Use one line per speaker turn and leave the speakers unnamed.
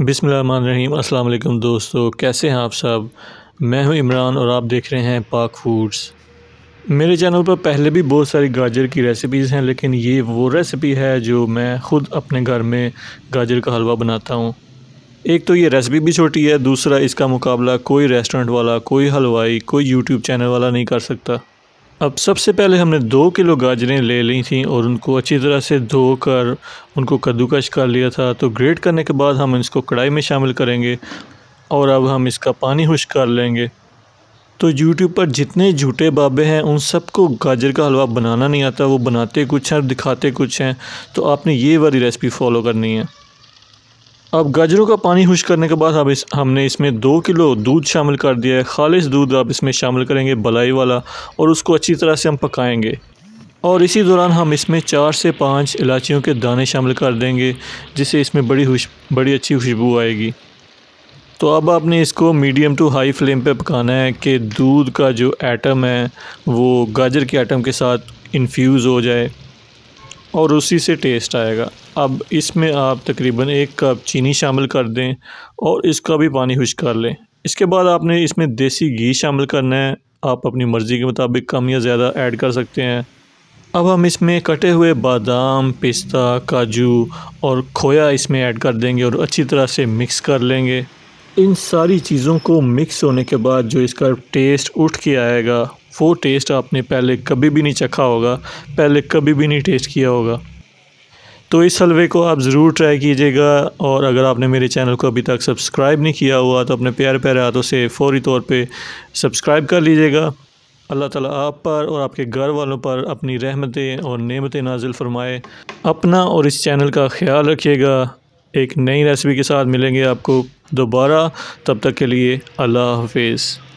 बिसमीम अल्लाम दोस्तों कैसे हैं आप सब मैं हूं इमरान और आप देख रहे हैं पाक फूड्स मेरे चैनल पर पहले भी बहुत सारी गाजर की रेसिपीज़ हैं लेकिन ये वो रेसिपी है जो मैं ख़ुद अपने घर में गाजर का हलवा बनाता हूँ एक तो ये रेसिपी भी छोटी है दूसरा इसका मुकाबला कोई रेस्टोरेंट वाला कोई हलवाई कोई यूट्यूब चैनल वाला नहीं कर सकता अब सबसे पहले हमने दो किलो गाजरें ले ली थी और उनको अच्छी तरह से धोकर उनको कद्दूकश कर लिया था तो ग्रेट करने के बाद हम इसको कढ़ाई में शामिल करेंगे और अब हम इसका पानी खुश कर लेंगे तो YouTube पर जितने झूठे बाबे हैं उन सबको गाजर का हलवा बनाना नहीं आता वो बनाते कुछ हैं और दिखाते कुछ हैं तो आपने ये वाली रेसिपी फॉलो करनी है अब गाजरों का पानी खुश करने के बाद अब इस हमने इसमें दो किलो दूध शामिल कर दिया है खालिश दूध आप इसमें शामिल करेंगे बलाई वाला और उसको अच्छी तरह से हम पकाएंगे और इसी दौरान हम इसमें चार से पाँच इलाचियों के दाने शामिल कर देंगे जिससे इसमें बड़ी खुश बड़ी अच्छी खुशबू आएगी तो अब आपने इसको मीडियम टू हाई फ्लेम पर पकाना है कि दूध का जो एटम है वो गाजर के एटम के साथ इन्फ्यूज़ हो जाए और उसी से टेस्ट आएगा अब इसमें आप तकरीबन एक कप चीनी शामिल कर दें और इसका भी पानी खुश कर लें इसके बाद आपने इसमें देसी घी शामिल करना है आप अपनी मर्ज़ी के मुताबिक कम या ज़्यादा ऐड कर सकते हैं अब हम इसमें कटे हुए बादाम पिस्ता काजू और खोया इसमें ऐड कर देंगे और अच्छी तरह से मिक्स कर लेंगे इन सारी चीज़ों को मिक्स होने के बाद जो इसका टेस्ट उठ के आएगा वो टेस्ट आपने पहले कभी भी नहीं चखा होगा पहले कभी भी नहीं टेस्ट किया होगा तो इस हलवे को आप ज़रूर ट्राई कीजिएगा और अगर आपने मेरे चैनल को अभी तक सब्सक्राइब नहीं किया हुआ तो अपने प्यारे प्यारे हाथों से फ़ौरी तौर पे सब्सक्राइब कर लीजिएगा अल्लाह ताला आप पर और आपके घर वालों पर अपनी रहमतें और नेमतें नाजिल फरमाए अपना और इस चैनल का ख्याल रखिएगा एक नई रेसिपी के साथ मिलेंगे आपको दोबारा तब तक के लिए अल्लाह हाफिज़